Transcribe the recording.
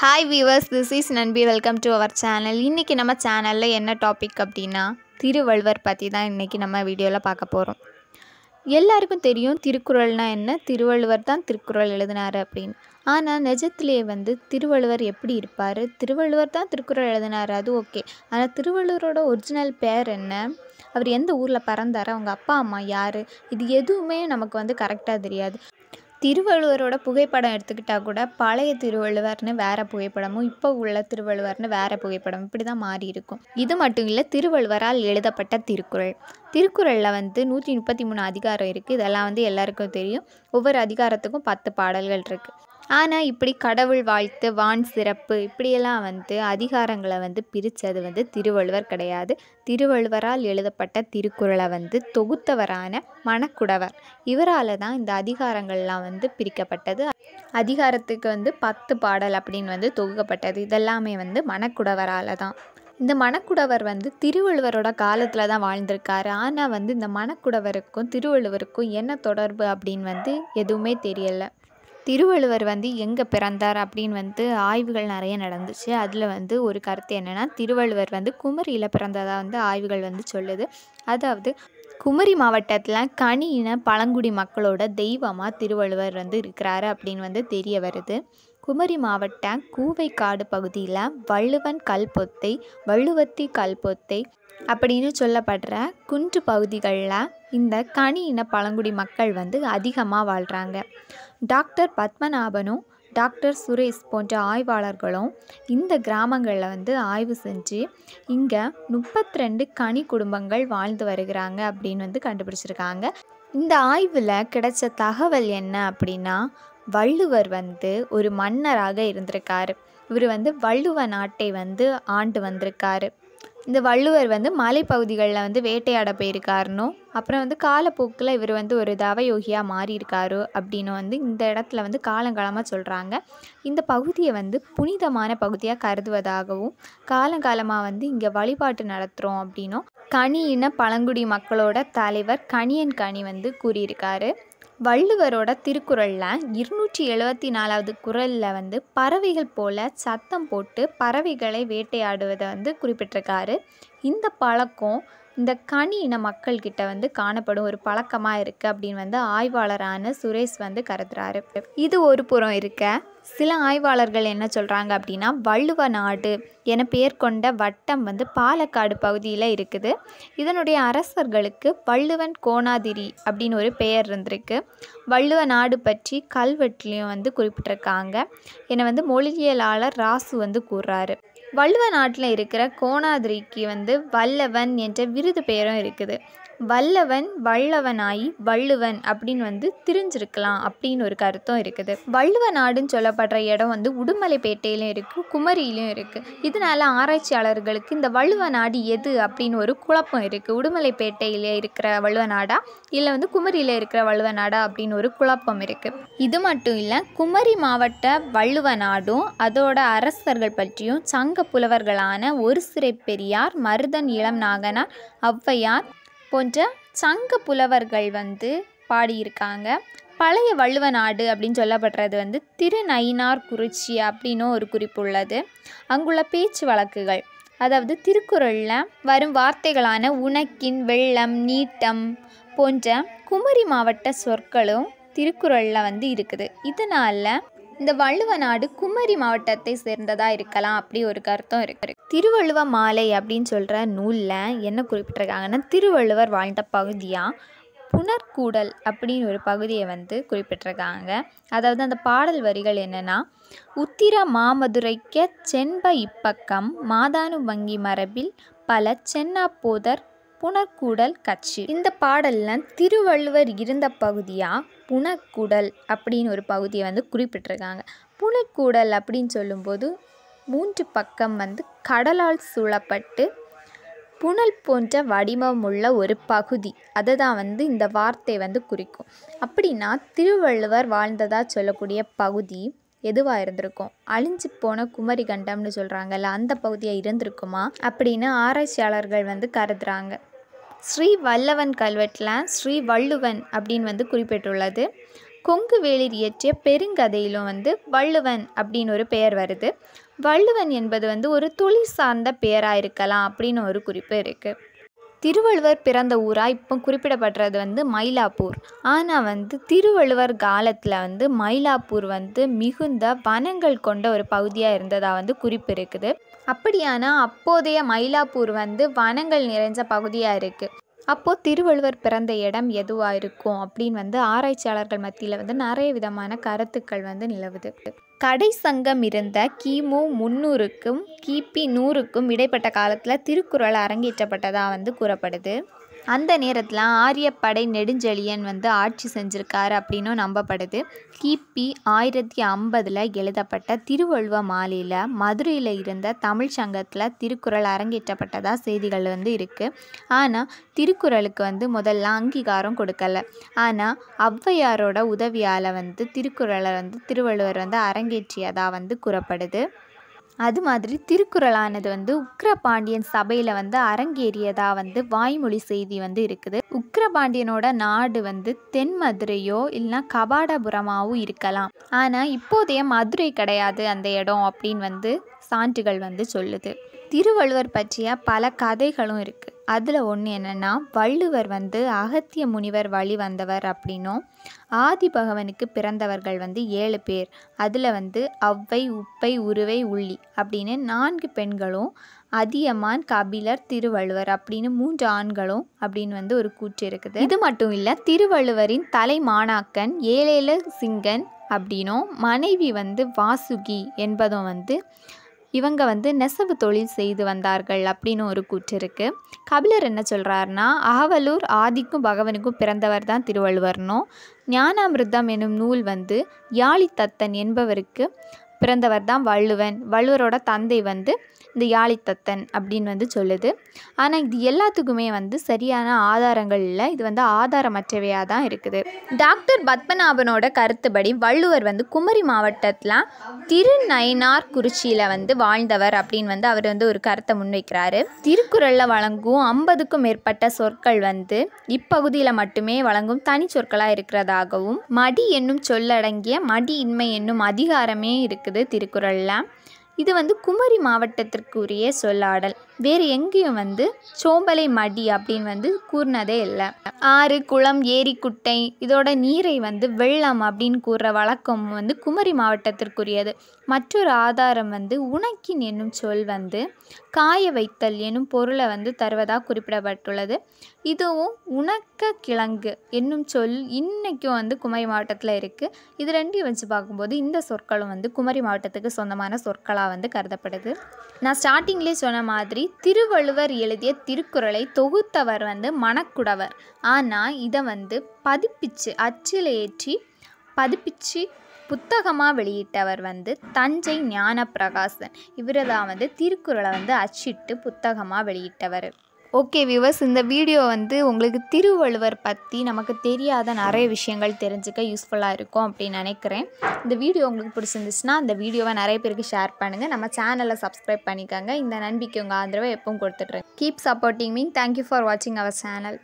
hi viewers this is நன்பி welcome to our channel இன்றைக்கி நம்ம சேனலில் என்ன டாபிக் அப்படின்னா திருவள்ளுவர் பற்றி தான் இன்றைக்கி நம்ம வீடியோவில் பார்க்க போகிறோம் எல்லாருக்கும் தெரியும் திருக்குறள்னால் என்ன திருவள்ளுவர் தான் திருக்குறள் எழுதினார் அப்படின்னு ஆனால் நிஜத்திலே வந்து திருவள்ளுவர் எப்படி இருப்பார் திருவள்ளுவர் தான் திருக்குறள் எழுதினார் அது ஓகே ஆனால் திருவள்ளுவரோட ஒரிஜினல் பேர் என்ன அவர் எந்த ஊரில் பறந்தார் அவங்க அப்பா அம்மா யார் இது எதுவுமே நமக்கு வந்து கரெக்டாக தெரியாது திருவள்ளுவரோட புகைப்படம் எடுத்துக்கிட்டால் கூட பழைய திருவள்ளுவர்னு வேறு புகைப்படமும் இப்போ உள்ள திருவள்ளுவர்னு வேறு புகைப்படம் இப்படி தான் மாறி இருக்கும் இது மட்டும் இல்லை திருவள்ளுவரால் எழுதப்பட்ட திருக்குறள் திருக்குறளில் வந்து நூற்றி முப்பத்தி மூணு அதிகாரம் இருக்குது இதெல்லாம் வந்து எல்லாருக்கும் தெரியும் ஒவ்வொரு அதிகாரத்துக்கும் பத்து பாடல்கள் இருக்குது ஆனால் இப்படி கடவுள் வாழ்த்து வான் சிறப்பு இப்படியெல்லாம் வந்து அதிகாரங்களை வந்து பிரித்தது வந்து திருவள்ளுவர் கிடையாது திருவள்ளுவரால் எழுதப்பட்ட திருக்குறளை வந்து தொகுத்தவரான மணக்குடவர் இவரால் தான் இந்த அதிகாரங்கள்லாம் வந்து பிரிக்கப்பட்டது அதிகாரத்துக்கு வந்து பத்து பாடல் அப்படின்னு வந்து தொகுக்கப்பட்டது இதெல்லாமே வந்து மணக்குடவரால் தான் இந்த மணக்குடவர் வந்து திருவள்ளுவரோட காலத்தில் தான் வாழ்ந்திருக்காரு ஆனால் வந்து இந்த மணக்குடவருக்கும் திருவள்ளுவருக்கும் என்ன தொடர்பு அப்படின்னு வந்து எதுவுமே தெரியலை திருவள்ளுவர் வந்து எங்கே பிறந்தார் அப்படின்னு வந்து ஆய்வுகள் நிறைய நடந்துச்சு அதில் வந்து ஒரு கருத்து என்னென்னா திருவள்ளுவர் வந்து குமரியில் பிறந்ததாக வந்து ஆய்வுகள் வந்து சொல்லுது அதாவது குமரி மாவட்டத்தில் கனியின பழங்குடி மக்களோட தெய்வமாக திருவள்ளுவர் வந்து இருக்கிறாரு அப்படின்னு வந்து தெரிய வருது குமரி மாவட்டம் கூவைக்காடு பகுதியில் வள்ளுவன் கல்பொத்தை வள்ளுவத்தி கல்பொத்தை அப்படின்னு சொல்லப்படுற குன்று பகுதிகளில் இந்த கனி இன பழங்குடி மக்கள் வந்து அதிகமாக வாழ்கிறாங்க டாக்டர் பத்மநாபனும் டாக்டர் சுரேஷ் போன்ற ஆய்வாளர்களும் இந்த கிராமங்களில் வந்து ஆய்வு செஞ்சு இங்கே முப்பத்தி ரெண்டு கனி குடும்பங்கள் வாழ்ந்து வருகிறாங்க அப்படின்னு வந்து கண்டுபிடிச்சிருக்காங்க இந்த ஆய்வில் கிடைச்ச தகவல் என்ன அப்படின்னா வள்ளுவர் வந்து ஒரு மன்னராக இருந்திருக்காரு இவர் வந்து வள்ளுவ நாட்டை வந்து ஆண்டு வந்திருக்காரு இந்த வள்ளுவர் வந்து மலைப்பகுதிகளில் வந்து வேட்டையாட போயிருக்காருனோ அப்புறம் வந்து காலப்போக்கில் இவர் வந்து ஒரு தவயோகியாக மாறியிருக்காரு அப்படின்னு வந்து இந்த இடத்துல வந்து காலங்காலமாக சொல்கிறாங்க இந்த பகுதியை வந்து புனிதமான பகுதியாக கருதுவதாகவும் காலங்காலமாக வந்து இங்கே வழிபாட்டு நடத்துகிறோம் அப்படின்னும் கனியின பழங்குடி மக்களோட தலைவர் கனியன் கனி வந்து கூறியிருக்காரு வள்ளுவரோட திருக்குறளில் இருநூற்றி எழுபத்தி நாலாவது குரலில் வந்து பறவைகள் போல சத்தம் போட்டு பறவைகளை வேட்டையாடுவதை வந்து குறிப்பிட்டிருக்காரு இந்த பழக்கம் இந்த கனி இன மக்கள்கிட்ட வந்து காணப்படும் ஒரு பழக்கமாக இருக்குது அப்படின்னு வந்து ஆய்வாளரான சுரேஷ் வந்து கருதுறாரு இது ஒரு புறம் இருக்க சில ஆய்வாளர்கள் என்ன சொல்கிறாங்க அப்படின்னா வள்ளுவ நாடு என பெயர் கொண்ட வட்டம் வந்து பாலக்காடு பகுதியில் இருக்குது இதனுடைய அரசர்களுக்கு வள்ளுவன் கோணாதிரி அப்படின்னு ஒரு பெயர் இருந்திருக்கு வள்ளுவ நாடு பற்றி கல்வெட்டுலேயும் வந்து குறிப்பிட்டிருக்காங்க என்னை வந்து மொழியியலாளர் ராசு வந்து கூறுறாரு வள்ளுவ நாட்டில் இருக்கிற கோணாதிரிக்கு வந்து வல்லவன் என்ற விருது பெயரும் இருக்குது வல்லவன் வல்லவனாய் வள்ளுவன் அப்படின்னு வந்து திரிஞ்சிருக்கலாம் அப்படின்னு ஒரு கருத்தும் இருக்குது வள்ளுவ நாடுன்னு சொல்லப்படுற இடம் வந்து உடுமலைப்பேட்டையிலும் இருக்குது குமரியிலும் இருக்குது இதனால் ஆராய்ச்சியாளர்களுக்கு இந்த வள்ளுவ நாடு எது அப்படின்னு ஒரு குழப்பம் இருக்குது உடுமலைப்பேட்டையில் இருக்கிற வள்ளுவ நாடா இல்லை வந்து குமரியில் இருக்கிற வள்ளுவ நாடா அப்படின்னு ஒரு குழப்பம் இருக்குது இது மட்டும் இல்லை குமரி மாவட்ட வள்ளுவ நாடும் அதோட அரசர்கள் பற்றியும் சங்க புலவர்களான ஒரு சிறை பெரியார் மருதன் இளம் நாகனார் ஔவையார் போன்ற சங்க புலவர்கள் வந்து பாடியிருக்காங்க பழைய வள்ளுவ நாடு அப்படின்னு சொல்லப்படுறது வந்து திருநயினார் குறிச்சி அப்படின்னும் ஒரு குறிப்பு உள்ளது அங்குள்ள பேச்சு வழக்குகள் அதாவது திருக்குறளில் வரும் வார்த்தைகளான உனக்கின் வெள்ளம் நீட்டம் போன்ற குமரி மாவட்ட சொற்களும் திருக்குறளில் வந்து இருக்குது இதனால் இந்த வள்ளுவ நாடு குமரி மாவட்டத்தை சேர்ந்ததாக இருக்கலாம் அப்படி ஒரு கருத்தம் இருக்கு திருவள்ளுவ மாலை அப்படின்னு சொல்கிற நூலில் என்ன குறிப்பிட்டிருக்காங்கன்னா திருவள்ளுவர் வாழ்ந்த பகுதியாக புனர்கூடல் அப்படின்னு ஒரு பகுதியை வந்து குறிப்பிட்டிருக்காங்க அதாவது அந்த பாடல் வரிகள் என்னென்னா உத்திர மாமதுரைக்க செண்ப இப்பக்கம் மாதானு வங்கி மரபில் பல சென்னா போதர் புனக்கூடல் கட்சி இந்த பாடலில் திருவள்ளுவர் இருந்த பகுதியாக புனக்கூடல் அப்படின்னு ஒரு பகுதியை வந்து குறிப்பிட்டிருக்காங்க புனக்கூடல் அப்படின்னு சொல்லும்போது மூன்று பக்கம் வந்து கடலால் சூழப்பட்டு புனல் போன்ற வடிவம் உள்ள ஒரு பகுதி அதை தான் வந்து இந்த வார்த்தை வந்து குறிக்கும் அப்படின்னா திருவள்ளுவர் வாழ்ந்ததாக சொல்லக்கூடிய பகுதி எதுவாக இருந்திருக்கும் அழிஞ்சு போன குமரி கண்டம்னு சொல்கிறாங்கல்ல அந்த பகுதியாக இருந்திருக்குமா அப்படின்னு ஆராய்ச்சியாளர்கள் வந்து கருதுகிறாங்க ஸ்ரீ வல்லவன் கல்வெட்டில் ஸ்ரீ வள்ளுவன் அப்படின்னு வந்து குறிப்பிட்டுள்ளது கொங்கு வேளிர் இயற்றிய பெருங்கதையிலும் வந்து வள்ளுவன் அப்படின்னு ஒரு பெயர் வருது வள்ளுவன் என்பது வந்து ஒரு துளி சார்ந்த பெயராக இருக்கலாம் அப்படின்னு ஒரு குறிப்பு இருக்குது திருவள்ளுவர் பிறந்த ஊராக இப்போ குறிப்பிடப்படுறது வந்து மயிலாப்பூர் ஆனால் வந்து திருவள்ளுவர் காலத்தில் வந்து மயிலாப்பூர் வந்து மிகுந்த வனங்கள் கொண்ட ஒரு பகுதியாக இருந்ததாக வந்து குறிப்பு இருக்குது அப்படியானால் அப்போதைய மயிலாப்பூர் வந்து வனங்கள் நிறைஞ்ச பகுதியாக இருக்குது அப்போது திருவள்ளுவர் பிறந்த இடம் எதுவாக இருக்கும் அப்படின்னு வந்து ஆராய்ச்சியாளர்கள் மத்தியில் வந்து நிறைய விதமான கருத்துக்கள் வந்து நிலவுது கடை சங்கம் இருந்த கிமு முந்நூறுக்கும் கிபி நூறுக்கும் இடைப்பட்ட காலத்தில் திருக்குறள் அரங்கேற்றப்பட்டதாக வந்து கூறப்படுது அந்த நேரத்தில் ஆரியப்படை நெடுஞ்செழியன் வந்து ஆட்சி செஞ்சுருக்காரு அப்படின்னும் நம்பப்படுது கிபி ஆயிரத்தி ஐம்பதில் எழுதப்பட்ட திருவள்ளுவ மாலையில் மதுரையில் இருந்த தமிழ் சங்கத்தில் திருக்குறள் அரங்கேற்றப்பட்டதாக செய்திகள் வந்து இருக்குது ஆனால் திருக்குறளுக்கு வந்து முதல்ல அங்கீகாரம் கொடுக்கல ஆனால் ஔவையாரோட உதவியால் வந்து திருக்குறளை வந்து திருவள்ளுவர் வந்து அரங்கேற்றியதாக வந்து கூறப்படுது அது மாதிரி திருக்குறளானது வந்து உக்ரபாண்டியன் சபையில் வந்து அரங்கேறியதாக வந்து வாய்மொழி செய்தி வந்து இருக்குது உக்ரபாண்டியனோட நாடு வந்து தென் மதுரையோ இல்லைன்னா கபாடபுரமாகவும் இருக்கலாம் ஆனால் இப்போதைய மதுரை கிடையாது அந்த இடம் அப்படின்னு வந்து சான்றுகள் வந்து சொல்லுது திருவள்ளுவர் பற்றிய பல கதைகளும் இருக்குது அதில் ஒன்று என்னென்னா வள்ளுவர் வந்து அகத்திய முனிவர் வழி வந்தவர் அப்படின்னும் ஆதி பகவனுக்கு பிறந்தவர்கள் வந்து ஏழு பேர் அதில் வந்து அவ்வை உப்பை உருவை உள்ளி அப்படின்னு நான்கு பெண்களும் அதியமான் கபிலர் திருவள்ளுவர் அப்படின்னு மூன்று ஆண்களும் அப்படின்னு வந்து ஒரு கூற்று இருக்குது இது மட்டும் இல்லை திருவள்ளுவரின் தலை மாணாக்கன் ஏழேழு சிங்கன் அப்படின்னும் மனைவி வந்து வாசுகி என்பதும் வந்து இவங்க வந்து நெசவு தொழில் செய்து வந்தார்கள் அப்படின்னு ஒரு கூற்று இருக்குது கபிலர் என்ன சொல்கிறாருன்னா அகவலூர் ஆதிக்கும் பகவனுக்கும் பிறந்தவர் தான் திருவள்ளுவர்னும் ஞானாமிர்தம் எனும் நூல் வந்து யாழித்தத்தன் என்பவருக்கு பிறந்தவர் தான் வள்ளுவன் வள்ளுவரோட தந்தை வந்து இந்த யாழித்தத்தன் அப்படின்னு வந்து சொல்லுது ஆனால் இது எல்லாத்துக்குமே வந்து சரியான ஆதாரங்கள் இல்லை இது வந்து ஆதாரமற்றவையாக தான் இருக்குது டாக்டர் பத்மநாபனோட கருத்துப்படி வள்ளுவர் வந்து குமரி மாவட்டத்தில் திருநயினார் குறிச்சியில் வந்து வாழ்ந்தவர் அப்படின்னு வந்து அவர் வந்து ஒரு கருத்தை முன்வைக்கிறாரு திருக்குறளில் வழங்கும் ஐம்பதுக்கும் மேற்பட்ட சொற்கள் வந்து இப்பகுதியில் மட்டுமே வழங்கும் தனி சொற்களாக இருக்கிறதாகவும் மடி என்னும் சொல்லடங்கிய மடி இன்மை என்னும் அதிகாரமே இருக்கு இருக்குது திருக்குறளில் இது வந்து குமரி மாவட்டத்திற்குரிய சொல்லாடல் வேறு எங்கேயும் வந்து சோம்பலை மடி அப்படின்னு வந்து கூறினதே இல்லை ஆறு குளம் ஏரி குட்டை இதோட நீரை வந்து வெள்ளம் அப்படின்னு கூறுற வழக்கம் வந்து குமரி மாவட்டத்திற்குரியது மற்றொரு ஆதாரம் வந்து உணக்கின் என்னும் சொல் வந்து காய வைத்தல் என்னும் பொருளை வந்து தருவதாக குறிப்பிடப்பட்டுள்ளது இதுவும் உணக்க கிழங்கு என்னும் சொல் இன்றைக்கும் வந்து குமரி மாவட்டத்தில் இருக்குது இது ரெண்டையும் வச்சு பார்க்கும்போது இந்த சொற்களும் வந்து குமரி மாவட்டத்துக்கு சொந்தமான சொற்களாக வந்து கருதப்படுது நான் ஸ்டார்டிங்லேயே சொன்ன மாதிரி திருவள்ளுவர் எழுதிய திருக்குறளை தொகுத்தவர் வந்து மணக்குடவர் ஆனால் இதை வந்து பதிப்பிச்சு அச்சில் ஏற்றி பதிப்பிச்சு புத்தகமாக வெளியிட்டவர் வந்து தஞ்சை ஞானப்பிரகாசன் இவர் தான் வந்து திருக்குறளை வந்து அச்சிட்டு புத்தகமாக வெளியிட்டவர் ஓகே வியூவர்ஸ் இந்த வீடியோ வந்து உங்களுக்கு திருவள்ளுவர் பற்றி நமக்கு தெரியாத நிறைய விஷயங்கள் தெரிஞ்சுக்க யூஸ்ஃபுல்லாக இருக்கும் அப்படின்னு நினைக்கிறேன் இந்த வீடியோ உங்களுக்கு பிடிச்சிருந்துச்சுன்னா அந்த வீடியோவை நிறைய பேருக்கு ஷேர் பண்ணுங்கள் நம்ம சேனலை சப்ஸ்கிரைப் பண்ணிக்கோங்க இந்த நம்பிக்கை உங்கள் ஆதரவை எப்பவும் கொடுத்துட்றேன் keep supporting me thank you for வாட்சிங் அவர் சேனல்